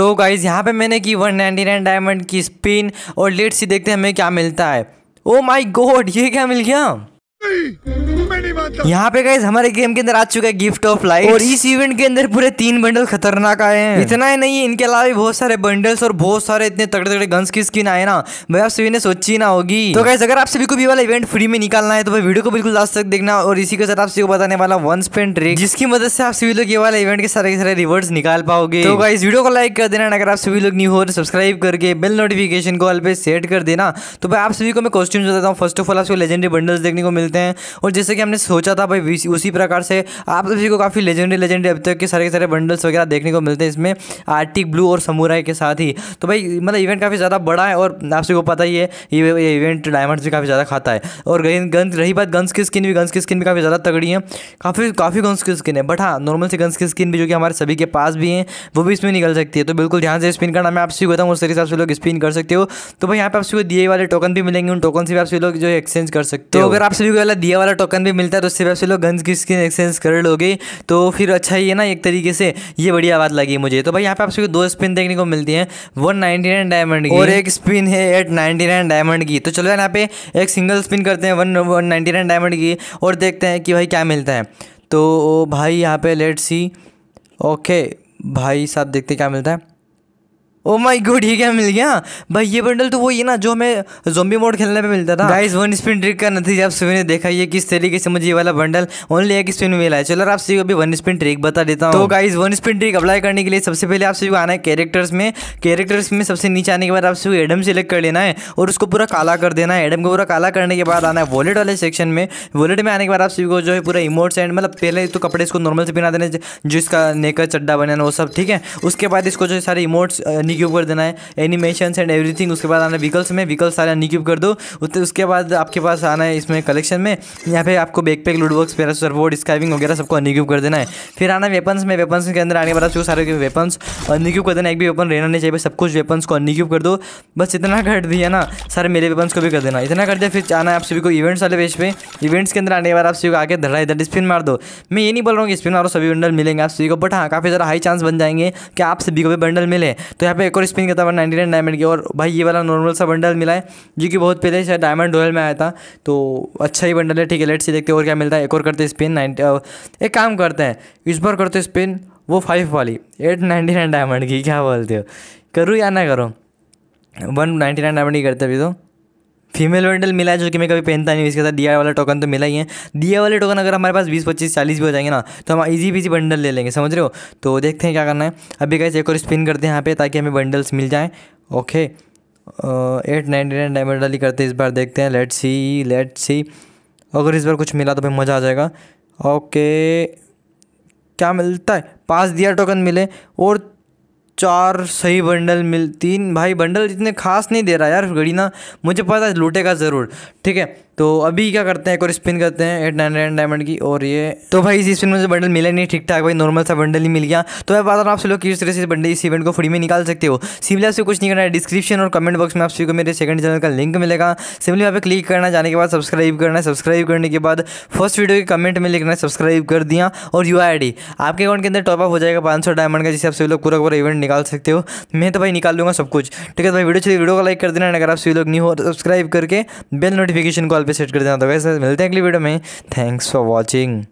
तो गाइज़ यहाँ पे मैंने की 199 डायमंड की स्पिन और लेट सी देखते हैं हमें क्या मिलता है ओ माई गोड ये क्या मिल गया यहाँ पे गाइज हमारे गेम के अंदर आ चुका है गिफ्ट ऑफ लाइफ और इस इवेंट के अंदर पूरे तीन बंडल खतरनाक आए हैं इतना ही नहीं इनके अलावा भी बहुत सारे बंडल्स और बहुत सारे इतने तगड़े तगड़े गन्स की स्किन आए ना भाई आप सभी ने सोची ना होगी तो गाइज अगर आप सभी को भी वाला इवेंट फ्री में निकालना है तो भाई वीडियो को बिल्कुल लास्ट तक देखना और इसी के साथ आप सभी को बताने वाला वन स्पेन ट्रिक जिसकी मदद से आप सभी लोग ये वाला इवेंट के सारे के सारे रिवर्स निकाल पाओगे तो गाइज वीडियो को लाइक कर देना अगर आप सभी लोग न्यू हो तो सब्सक्राइब करके बेल नोटिफिकेशन को ऑल पे सेट कर देना तो भाई आप सभी को मैं कॉस्ट्यूम बताता हूँ फर्स्ट ऑफ ऑल आपको लेजेंडरी बंडल्स देखने को मिलते हैं और जैसे कि हमने सोचा था भाई उसी प्रकार से आप सभी को काफ़ी लेजेंडरी लेजेंडरी अब तक के सारे के सारे बंडल्स वगैरह देखने को मिलते हैं इसमें आर्टिक ब्लू और समुराई के साथ ही तो भाई मतलब इवेंट काफ़ी ज़्यादा बड़ा है और आप सभी को पता ही है ये इवेंट डायमंड्स भी काफ़ी ज़्यादा खाता है और गंस रही बात गन्स की स्किन भी गन्स की स्किन भी काफ़ी ज़्यादा तगड़ी है काफ़ी काफ़ी गन्स की स्किन है बट हाँ नॉर्मल से गन्स की स्किन भी जो कि हमारे सभी के पास भी हैं वो भी इसमें निकल सकती है तो बिल्कुल ध्यान से स्पिन करना मैं आपसे बताता हूँ उस तरीके से लोग स्पिन कर सकते हो तो भाई यहाँ पे आप सभी को दिए वाले टोकन भी मिलेंगे उन टोकन से भी आप सभी लोग जो एक्सचेंज कर सकते तो हो अगर आप सभी को दिए वाला टोकन भी मिल मिलता है तो उससे वैसे लोग गन्स की स्किन एक्सचेंज कर लोगे तो फिर अच्छा ही है ना एक तरीके से ये बढ़िया बात लगी मुझे तो भाई यहाँ पे आप सभी दो स्पिन देखने को मिलती है वन नाइनटी नाइन डायमंड की और एक स्पिन है एट नाइनटी नाइन डायमंड की तो चलो यहाँ पे एक सिंगल स्पिन करते हैं one one ninety nine diamond की और देखते हैं कि भाई क्या मिलता है तो भाई यहाँ पे लेट सी ओके भाई साहब देखते क्या मिलता है ओ माय गॉड ये क्या मिल गया भाई ये बंडल तो वही है ना जो हमें जोम्बी मोड खेलने पे मिलता था गाइस वन स्पिन ट्रिक का नतीजा आप सभी ने देखा ये किस तरीके से मुझे ये वाला बंडल ओनली एक स्पिन में मिला है चलो आप सभी को अभी वन स्पिन ट्रिक बता देता हूँ तो guys one spin trick apply करने के लिए सबसे पहले आप सभी को आना है कैरेक्टर्स में कैरेक्टर्स में सबसे नीचे आने के बाद आप सभी को एडम सेलेक्ट कर लेना है और उसको पूरा काला कर देना है एडम को पूरा काला करने के बाद आना है वॉलेट वाले सेक्शन में वॉलेट में आने के बाद आप सभी को जो है पूरा इमोट्स एंड मतलब पहले तो कपड़े इसको नॉर्मल से पहना देना जो इसका नेकर चड्डा बनाना वो सब ठीक है उसके बाद इसको जो है सारे इमोट्स नी क्यूब कर देना है एनिमेशन एंड एवरीथिंग उसके बाद आना है व्हीकल्स में व्हीकल्स सारे नी क्यूब कर दो उसके बाद आपके पास आना है इसमें कलेक्शन में यहाँ पे आपको बैक बैकपैक लूडबॉक्स पैरा सर्वोड स्काइविंग वगैरह सबको अनक्यूब कर देना है फिर आना वेपन्स में वेपन्स के अंदर आने वाला जो सारे वेपन्स अनक्यूब कर देना एक भी वेपन रहना नहीं चाहिए सब कुछ वेपन्स को अनक्यूब कर दो बस इतना कर दिया ना सारे मेरे वेपन्स को भी कर देना इतना कर दिया फिर आना आप सभी को इवेंट्स वाले पेज पे इवेंट्स के अंदर आने वाला आप सभी को आगे धड़ा इधर स्पिन मार दो मैं ये नहीं बोल रहा हूँ कि स्पिन मारो सभी बंडल मिलेंगे आप सभी को बट हाँ काफ़ी ज़्यादा हाई चांस बन जाएंगे कि आप सभी को भी बंडल मिले तो यहाँ पे एक और स्पिन का था वन नाइन्टी नाइन डायमंड की और भाई ये वाला नॉर्मल सा बंडल मिला है जो कि बहुत पहले शायद डायमंड डोयल में आया था तो अच्छा ही बंडल है ठीक है लेट से देखते और क्या मिलता है एक और करते स्पिन नाइनटी एक काम करते हैं इस बार करते स्पिन वो फाइव वाली एट नाइन्टी नाइन डायमंड की क्या बोलते हो करूँ या ना करो वन नाइन्टी नाइन डायमंड की करते अभी तो फीमेल वेंडल मिला है जो कि मैं कभी पहनता नहीं इसके साथ डी वाला टोकन तो मिला ही है डी वाले टोकन अगर हमारे पास बीस पच्चीस चालीस भी हो जाएंगे ना तो हम इजी बीजी बंडल ले लेंगे समझ रहे हो तो देखते हैं क्या करना है अभी कैसे एक और स्पिन करते हैं यहाँ पे ताकि हमें बंडल्स मिल जाएँ okay eight ninety nine diamond डाली करते इस बार देखते हैं लेट सी लेट सी अगर इस बार कुछ मिला तो भाई मज़ा आ जाएगा ओके क्या मिलता है पाँच दिया टोकन मिले और चार सही बंडल मिल तीन भाई बंडल इतने खास नहीं दे रहा यार घड़ी ना मुझे पता है लूटेगा ज़रूर ठीक है तो अभी क्या करते हैं एक और स्पिन करते हैं एट नाइन नाइन डायमंड की और ये तो भाई इस स्पिन में बंडल मिला नहीं ठीक ठाक भाई नॉर्मल सा बंडल ही मिल गया तो मैं बता रहा हूँ आप लोग किस तरह से बंडल इस इवेंट को फ्री में निकाल सकते हो सिंपली आपसे कुछ नहीं करना है डिस्क्रिप्शन और कमेंट बॉक्स में आप सभी को मेरे सेकंड चैनल का लिंक मिलेगा सिंपली वहाँ पर क्लिक करना जाने के बाद सब्सक्राइब करना है सब्सक्राइब करने के बाद फर्स्ट वीडियो के कमेंट में लिखना है सब्सक्राइब कर दिया और यू आई आपके अकाउंट के अंदर टॉप अप हो जाएगा पाँच सौ डायमंड का जिससे आप सभी लोग पूरा पूरा इवेंट निकाल सकते हो मैं तो भाई निकाल लूँगा सब कुछ ठीक है तो भाई वीडियो चलिए वीडियो को लाइक कर देना अगर आप सभी लोग नहीं हो सब्सक्राइब तो करके बेल नोटिफिकेशन कॉल पे सेट कर देना तो वैसे मिलते हैं अगली वीडियो में थैंक्स फॉर वॉचिंग